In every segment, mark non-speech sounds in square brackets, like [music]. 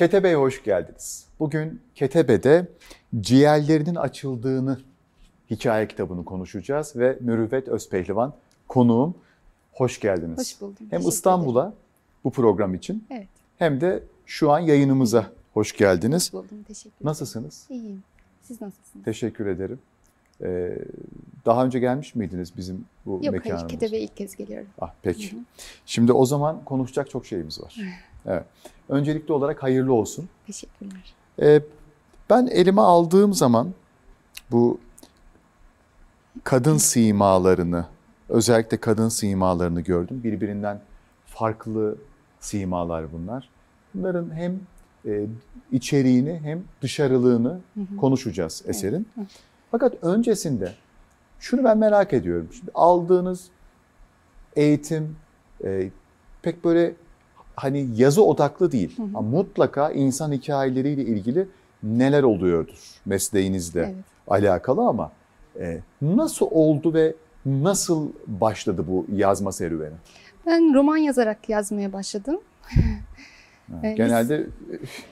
Ketebe'ye hoş geldiniz. Bugün Ketebe'de ciğerlerinin açıldığını hikaye kitabını konuşacağız ve Mürüvvet Özpehlivan konuğum. Hoş geldiniz. Hoş buldum. Hem İstanbul'a bu program için evet. hem de şu an yayınımıza hoş geldiniz. Hoş buldum. Teşekkür ederim. Nasılsınız? İyiyim. Siz nasılsınız? Teşekkür ederim. Ee, daha önce gelmiş miydiniz bizim bu Yok, mekanımıza? Yok hayır Ketebe'ye ilk kez geliyorum. Ah peki. Hı-hı. Şimdi o zaman konuşacak çok şeyimiz var. [laughs] Evet. Öncelikli olarak hayırlı olsun. Teşekkürler. Ee, ben elime aldığım zaman bu kadın simalarını, özellikle kadın simalarını gördüm. Birbirinden farklı simalar bunlar. Bunların hem e, içeriğini hem dışarılığını hı hı. konuşacağız eserin. Evet. Fakat öncesinde şunu ben merak ediyorum. Şimdi aldığınız eğitim e, pek böyle hani yazı odaklı değil. Hı hı. Mutlaka insan hikayeleriyle ilgili neler oluyordur mesleğinizle evet. alakalı ama e, nasıl oldu ve nasıl başladı bu yazma serüveni? Ben roman yazarak yazmaya başladım. [laughs] E, genelde [laughs]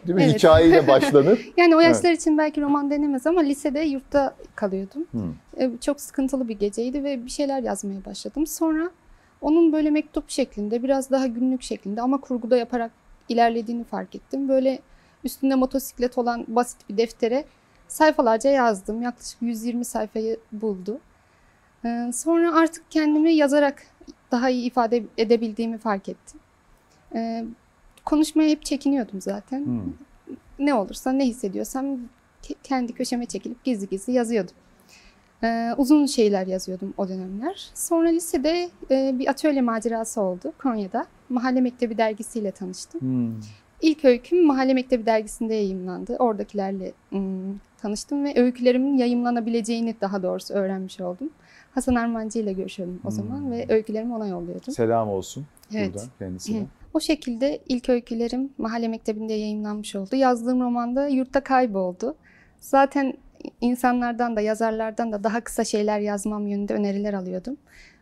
değil mi evet. hikayeyle [laughs] başlanır. yani o yaşlar evet. için belki roman denemez ama lisede yurtta kalıyordum. Hmm. Çok sıkıntılı bir geceydi ve bir şeyler yazmaya başladım. Sonra onun böyle mektup şeklinde biraz daha günlük şeklinde ama kurguda yaparak ilerlediğini fark ettim. Böyle üstünde motosiklet olan basit bir deftere sayfalarca yazdım. Yaklaşık 120 sayfayı buldu. Ee, sonra artık kendimi yazarak daha iyi ifade edebildiğimi fark ettim. Ee, konuşmaya hep çekiniyordum zaten. Hmm. Ne olursa ne hissediyorsam kendi köşeme çekilip gizli gizli yazıyordum. Ee, uzun şeyler yazıyordum o dönemler. Sonra lisede e, bir atölye macerası oldu Konya'da. Mahalle Mektebi dergisiyle tanıştım. Hmm. İlk öyküm Mahalle Mektebi dergisinde yayımlandı. Oradakilerle ım, tanıştım ve öykülerimin yayımlanabileceğini daha doğrusu öğrenmiş oldum. Hasan Armancı ile görüşüyordum o zaman ve hmm. öykülerimi ona yolluyordum. Selam olsun evet. buradan kendisine. O şekilde ilk öykülerim Mahalle Mektebi'nde yayınlanmış oldu. Yazdığım romanda Yurtta Kayboldu. Zaten insanlardan da yazarlardan da daha kısa şeyler yazmam yönünde öneriler alıyordum.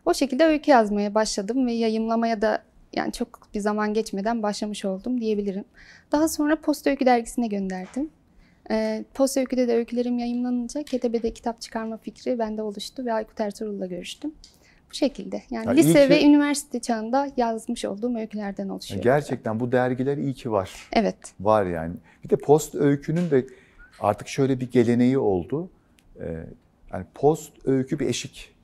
O şekilde öykü yazmaya başladım ve yayımlamaya da yani çok bir zaman geçmeden başlamış oldum diyebilirim. Daha sonra Post Öykü dergisine gönderdim. Ee, Post Öykü'de de öykülerim yayımlanınca KTB'de kitap çıkarma fikri bende oluştu ve Aykut Ertuğrul'la görüştüm. Bu şekilde. Yani ya lise ki... ve üniversite çağında yazmış olduğum öykülerden oluşuyor. Gerçekten bu dergiler iyi ki var. Evet. Var yani. Bir de Post Öykü'nün de artık şöyle bir geleneği oldu. E, yani post öykü bir eşik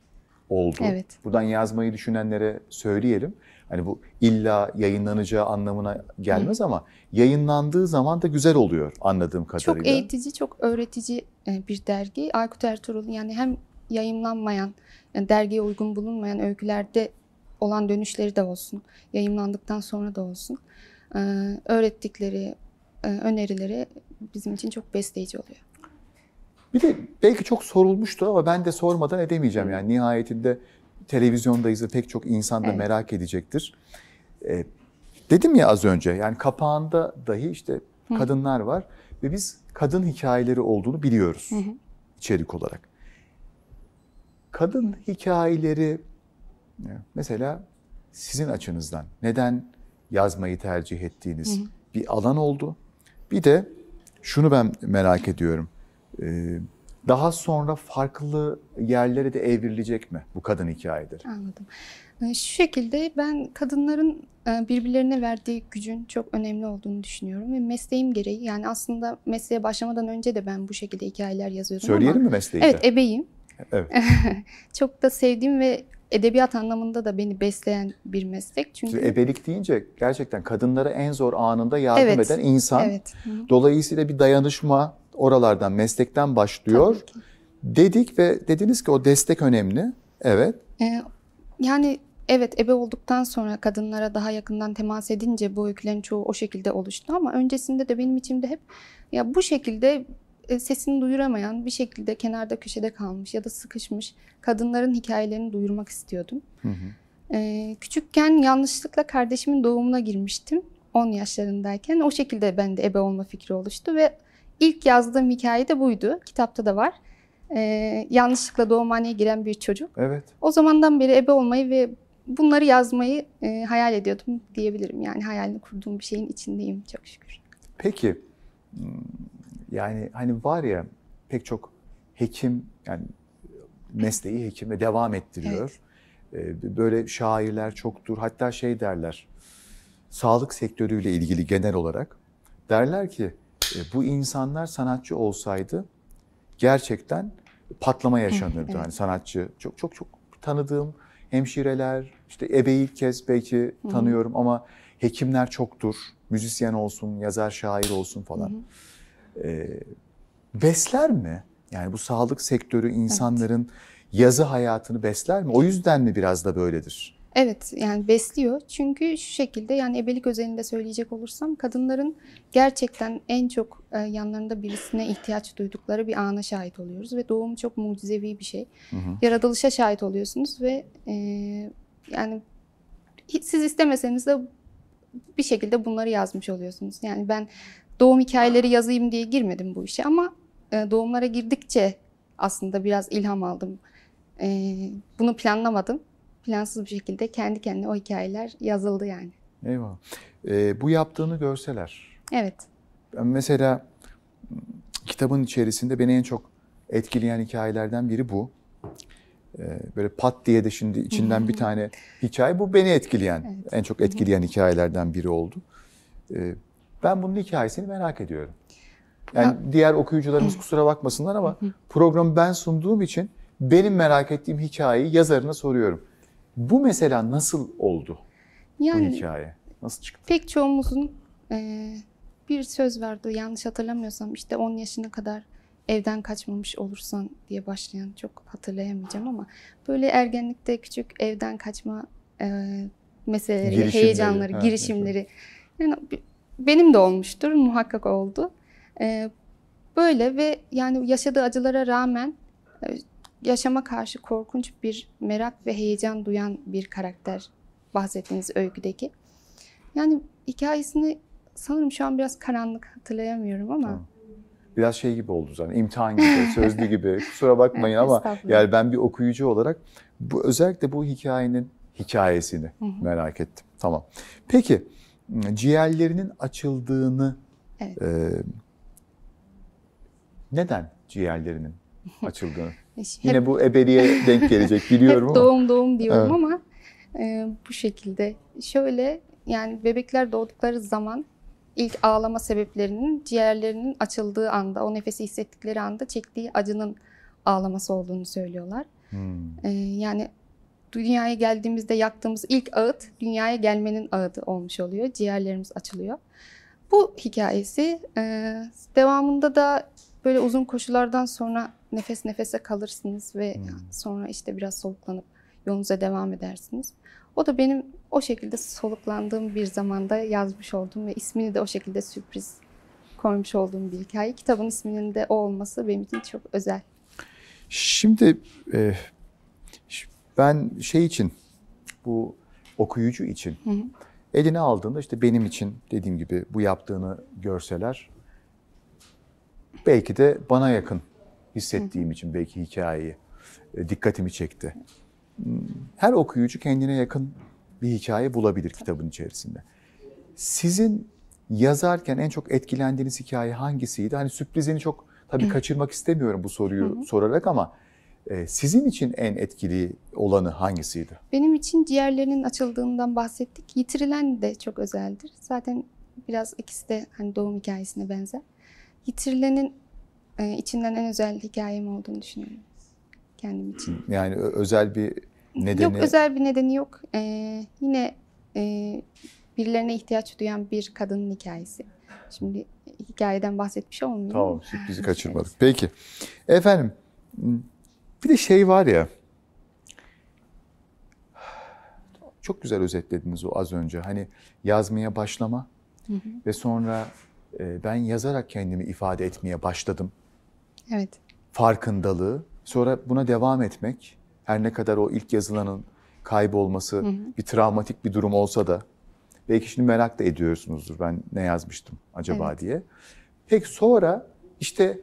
oldu. Evet. Buradan yazmayı düşünenlere söyleyelim. Hani bu illa yayınlanacağı anlamına gelmez Hı. ama yayınlandığı zaman da güzel oluyor anladığım kadarıyla. Çok eğitici, çok öğretici e, bir dergi. Aykut Ertuğrul yani hem yayınlanmayan, yani dergiye uygun bulunmayan öykülerde olan dönüşleri de olsun. Yayınlandıktan sonra da olsun. E, öğrettikleri e, önerileri bizim için çok besleyici oluyor. Bir de belki çok sorulmuştur ama ben de sormadan edemeyeceğim. Yani nihayetinde televizyondayız ve pek çok insan da evet. merak edecektir. Ee, dedim ya az önce yani kapağında dahi işte Hı. kadınlar var ve biz kadın hikayeleri olduğunu biliyoruz Hı. içerik olarak. Kadın hikayeleri mesela sizin açınızdan neden yazmayı tercih ettiğiniz Hı. bir alan oldu. Bir de şunu ben merak ediyorum. Ee, daha sonra farklı yerlere de evrilecek mi bu kadın hikayedir? Anladım. Ee, şu şekilde ben kadınların e, birbirlerine verdiği gücün çok önemli olduğunu düşünüyorum ve mesleğim gereği yani aslında mesleğe başlamadan önce de ben bu şekilde hikayeler yazıyordum Söyleyelim ama... mi mesleği? Evet ebeyim. Evet. [laughs] çok da sevdiğim ve edebiyat anlamında da beni besleyen bir meslek. Çünkü Şimdi ebelik deyince gerçekten kadınlara en zor anında yardım evet. eden insan. Evet. Dolayısıyla bir dayanışma oralardan, meslekten başlıyor. Dedik ve dediniz ki o destek önemli. Evet. Ee, yani evet ebe olduktan sonra kadınlara daha yakından temas edince bu öykülerin çoğu o şekilde oluştu ama öncesinde de benim içimde hep ya bu şekilde e, sesini duyuramayan bir şekilde kenarda köşede kalmış ya da sıkışmış kadınların hikayelerini duyurmak istiyordum. Hı hı. Ee, küçükken yanlışlıkla kardeşimin doğumuna girmiştim 10 yaşlarındayken. O şekilde bende ebe olma fikri oluştu ve ilk yazdığım hikaye de buydu. Kitapta da var. Ee, yanlışlıkla doğumhaneye giren bir çocuk. Evet. O zamandan beri ebe olmayı ve bunları yazmayı e, hayal ediyordum diyebilirim. Yani hayalini kurduğum bir şeyin içindeyim çok şükür. Peki yani hani var ya pek çok hekim yani mesleği hekime devam ettiriyor. Evet. Ee, böyle şairler çoktur. Hatta şey derler. Sağlık sektörüyle ilgili genel olarak derler ki e, bu insanlar sanatçı olsaydı gerçekten patlama yaşanırdı. Hani sanatçı çok çok çok tanıdığım hemşireler, işte ebe ilk kez belki tanıyorum ama hekimler çoktur. Müzisyen olsun, yazar, şair olsun falan. Hı-hı. E, besler mi? Yani bu sağlık sektörü insanların evet. yazı hayatını besler mi? O yüzden mi biraz da böyledir? Evet yani besliyor çünkü şu şekilde yani ebelik özelinde söyleyecek olursam kadınların gerçekten en çok e, yanlarında birisine ihtiyaç duydukları bir ana şahit oluyoruz ve doğum çok mucizevi bir şey. Hı hı. Yaratılışa şahit oluyorsunuz ve e, yani siz istemeseniz de bir şekilde bunları yazmış oluyorsunuz. Yani ben doğum hikayeleri yazayım diye girmedim bu işe ama e, doğumlara girdikçe aslında biraz ilham aldım. E, bunu planlamadım. Plansız bir şekilde kendi kendine o hikayeler yazıldı yani. Eyvallah. Ee, bu yaptığını görseler. Evet. Mesela ıı, kitabın içerisinde beni en çok etkileyen hikayelerden biri bu. Ee, böyle pat diye de şimdi içinden bir [laughs] tane hikaye bu beni etkileyen, evet. en çok etkileyen hikayelerden biri oldu. Ee, ben bunun hikayesini merak ediyorum. Yani ya. diğer okuyucularımız kusura bakmasınlar ama programı ben sunduğum için benim merak ettiğim hikayeyi yazarına soruyorum. Bu mesela nasıl oldu? Yani, bu hikaye nasıl çıktı? Pek çoğumuzun e, bir söz vardı yanlış hatırlamıyorsam işte 10 yaşına kadar evden kaçmamış olursan diye başlayan çok hatırlayamayacağım ama böyle ergenlikte küçük evden kaçma e, meseleleri, girişimleri, heyecanları, ha, girişimleri. Evet. Yani benim de olmuştur, muhakkak oldu. Ee, böyle ve yani yaşadığı acılara rağmen e, yaşama karşı korkunç bir merak ve heyecan duyan bir karakter bahsettiğiniz öyküdeki. Yani hikayesini sanırım şu an biraz karanlık hatırlayamıyorum ama. Biraz şey gibi oldu zaten, imtihan gibi, [laughs] sözlü gibi. Kusura bakmayın ama yani ben bir okuyucu olarak bu özellikle bu hikayenin hikayesini merak ettim. Tamam. Peki ciğerlerinin açıldığını evet. e, neden ciğerlerinin [laughs] açıldığını? Yine bu eberiye denk gelecek biliyorum [laughs] hep ama. Doğum doğum diyorum evet. ama e, bu şekilde. Şöyle yani bebekler doğdukları zaman ilk ağlama sebeplerinin ciğerlerinin açıldığı anda, o nefesi hissettikleri anda çektiği acının ağlaması olduğunu söylüyorlar. Hmm. E, yani dünyaya geldiğimizde yaktığımız ilk ağıt dünyaya gelmenin ağıtı olmuş oluyor. Ciğerlerimiz açılıyor. Bu hikayesi e, devamında da böyle uzun koşulardan sonra nefes nefese kalırsınız ve hmm. sonra işte biraz soluklanıp yolunuza devam edersiniz. O da benim o şekilde soluklandığım bir zamanda yazmış olduğum ve ismini de o şekilde sürpriz koymuş olduğum bir hikaye. Kitabın isminin de o olması benim için çok özel. Şimdi e, ben şey için bu okuyucu için hı hı. eline aldığında işte benim için dediğim gibi bu yaptığını görseler belki de bana yakın hissettiğim hı. için belki hikayeyi e, dikkatimi çekti. Her okuyucu kendine yakın bir hikaye bulabilir kitabın içerisinde. Sizin yazarken en çok etkilendiğiniz hikaye hangisiydi? Hani sürprizini çok tabii kaçırmak istemiyorum bu soruyu hı hı. sorarak ama ee, sizin için en etkili olanı hangisiydi? Benim için ciğerlerinin açıldığından bahsettik. Yitirilen de çok özeldir. Zaten biraz ikisi de hani doğum hikayesine benzer. Yitirilenin e, içinden en özel hikayem olduğunu düşünüyorum kendim için. Yani özel bir nedeni? Yok özel bir nedeni yok. Ee, yine e, birilerine ihtiyaç duyan bir kadının hikayesi. Şimdi hikayeden bahsetmiş olmuyor. Tamam sürprizi kaçırmadık. Peki. Efendim bir de şey var ya, çok güzel özetlediniz o az önce. Hani yazmaya başlama hı hı. ve sonra e, ben yazarak kendimi ifade etmeye başladım. Evet. Farkındalığı, sonra buna devam etmek. Her ne kadar o ilk yazılanın kaybolması hı hı. bir travmatik bir durum olsa da belki şimdi merak da ediyorsunuzdur ben ne yazmıştım acaba evet. diye. Peki sonra işte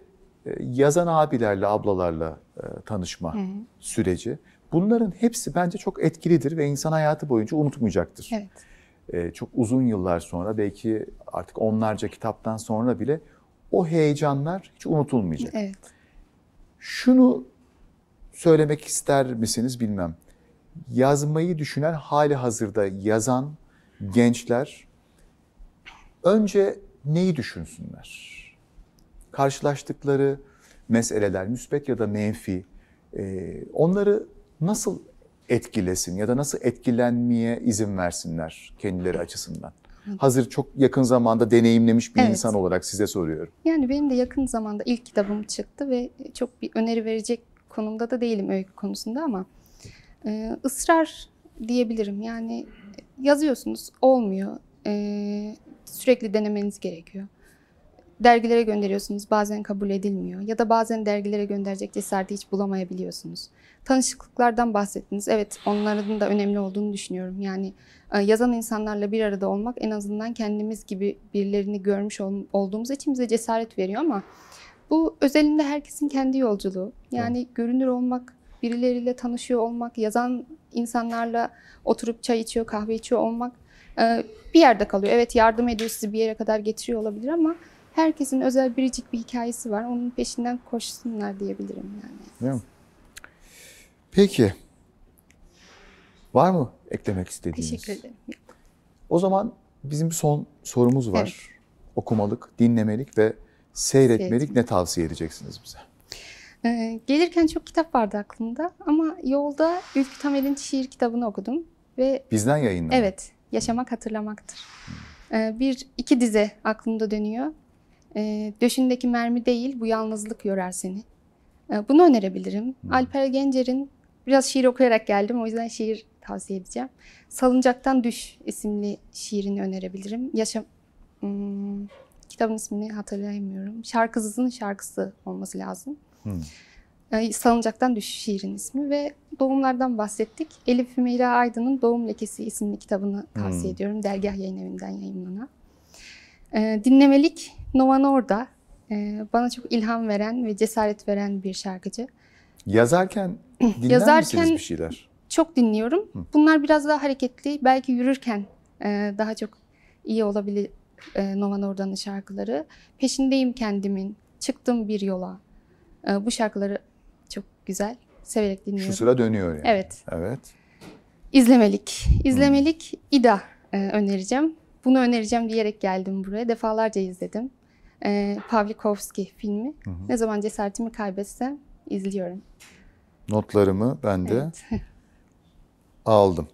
e, yazan abilerle, ablalarla e, tanışma hı hı. süreci. Bunların hepsi bence çok etkilidir ve insan hayatı boyunca unutmayacaktır. Evet. E, çok uzun yıllar sonra belki artık onlarca kitaptan sonra bile o heyecanlar hiç unutulmayacak. Evet. Şunu söylemek ister misiniz bilmem. Yazmayı düşünen hali hazırda yazan gençler önce neyi düşünsünler? karşılaştıkları meseleler, müspet ya da menfi, e, onları nasıl etkilesin ya da nasıl etkilenmeye izin versinler kendileri açısından? Hazır çok yakın zamanda deneyimlemiş bir evet. insan olarak size soruyorum. Yani benim de yakın zamanda ilk kitabım çıktı ve çok bir öneri verecek konumda da değilim öykü konusunda ama e, ısrar diyebilirim. Yani yazıyorsunuz olmuyor. E, sürekli denemeniz gerekiyor dergilere gönderiyorsunuz bazen kabul edilmiyor ya da bazen dergilere gönderecek cesareti hiç bulamayabiliyorsunuz. Tanışıklıklardan bahsettiniz. Evet onların da önemli olduğunu düşünüyorum. Yani e, yazan insanlarla bir arada olmak en azından kendimiz gibi birilerini görmüş olduğumuz için bize cesaret veriyor ama bu özelinde herkesin kendi yolculuğu. Yani evet. görünür olmak, birileriyle tanışıyor olmak, yazan insanlarla oturup çay içiyor, kahve içiyor olmak e, bir yerde kalıyor. Evet yardım ediyor, sizi bir yere kadar getiriyor olabilir ama herkesin özel biricik bir hikayesi var. Onun peşinden koşsunlar diyebilirim yani. Peki. Var mı eklemek istediğiniz? Teşekkür ederim. O zaman bizim bir son sorumuz var. Evet. Okumalık, dinlemelik ve seyretmelik ne tavsiye edeceksiniz bize? Ee, gelirken çok kitap vardı aklımda ama yolda Ülkü Tamer'in şiir kitabını okudum ve bizden yayınlandı. Evet, Yaşamak Hatırlamaktır. Hmm. Ee, bir iki dize aklımda dönüyor. E, ee, döşündeki mermi değil, bu yalnızlık yorar seni. E, bunu önerebilirim. Hı. Hmm. Alper Gencer'in, biraz şiir okuyarak geldim o yüzden şiir tavsiye edeceğim. Salıncaktan Düş isimli şiirini önerebilirim. Yaşam... Hmm, kitabın ismini hatırlayamıyorum. Şarkısızın şarkısı olması lazım. Hmm. Ee, Salıncaktan Düş şiirin ismi ve doğumlardan bahsettik. Elif Hümeyra Aydın'ın Doğum Lekesi isimli kitabını tavsiye hmm. ediyorum. Dergah Yayın Evi'nden yayınlanan. Ee, dinlemelik Nova Norda. Ee, bana çok ilham veren ve cesaret veren bir şarkıcı. Yazarken [clears throat] dinler Yazarken misiniz bir şeyler? çok dinliyorum. Bunlar biraz daha hareketli. Belki yürürken ee, daha çok iyi olabilir e, Nova Norda'nın şarkıları. Peşindeyim kendimin. Çıktım bir yola. bu şarkıları çok güzel. Severek dinliyorum. Şu sıra dönüyor yani. Evet. Evet. İzlemelik. İzlemelik Hı. İda e, önereceğim. Bunu önereceğim diyerek geldim buraya. Defalarca izledim. E, Pavlikovski filmi. Hı hı. Ne zaman cesaretimi kaybetsem izliyorum. Notlarımı ben de evet. [laughs] aldım.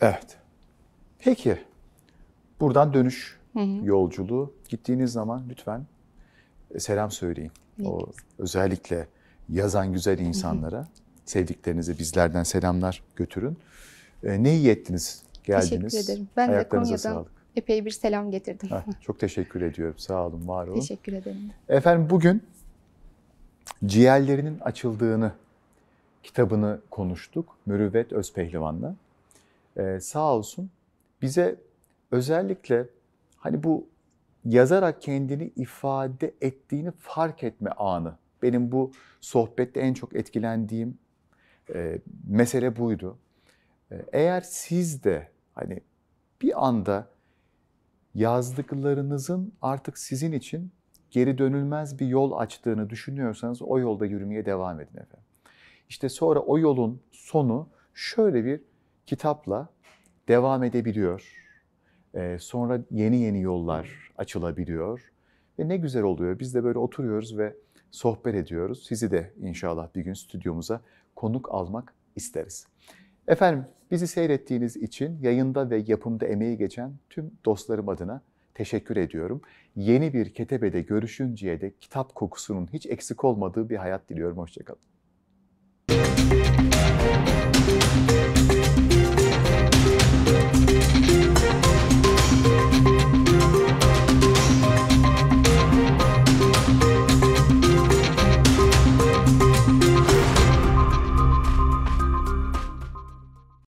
Evet. Peki. Buradan dönüş hı hı. yolculuğu. Gittiğiniz zaman lütfen e, selam söyleyin. o özellikle yazan güzel insanlara sevdiklerinize bizlerden selamlar götürün. E, ne iyi ettiniz geldiniz. Teşekkür ederim. Ben de Konya'dan sağlık. epey bir selam getirdim. Heh, [laughs] çok teşekkür ediyorum. Sağ olun, var olun. Teşekkür ederim. Efendim bugün ciğerlerinin açıldığını kitabını konuştuk Mürüvvet Özpehlivan'la. Ee, sağ olsun bize özellikle hani bu yazarak kendini ifade ettiğini fark etme anı. Benim bu sohbette en çok etkilendiğim e, mesele buydu. Ee, eğer siz de Hani bir anda yazdıklarınızın artık sizin için geri dönülmez bir yol açtığını düşünüyorsanız o yolda yürümeye devam edin efendim. İşte sonra o yolun sonu şöyle bir kitapla devam edebiliyor. Ee, sonra yeni yeni yollar açılabiliyor. Ve ne güzel oluyor. Biz de böyle oturuyoruz ve sohbet ediyoruz. Sizi de inşallah bir gün stüdyomuza konuk almak isteriz. Efendim bizi seyrettiğiniz için yayında ve yapımda emeği geçen tüm dostlarım adına teşekkür ediyorum. Yeni bir ketebede görüşünceye de kitap kokusunun hiç eksik olmadığı bir hayat diliyorum. Hoşçakalın.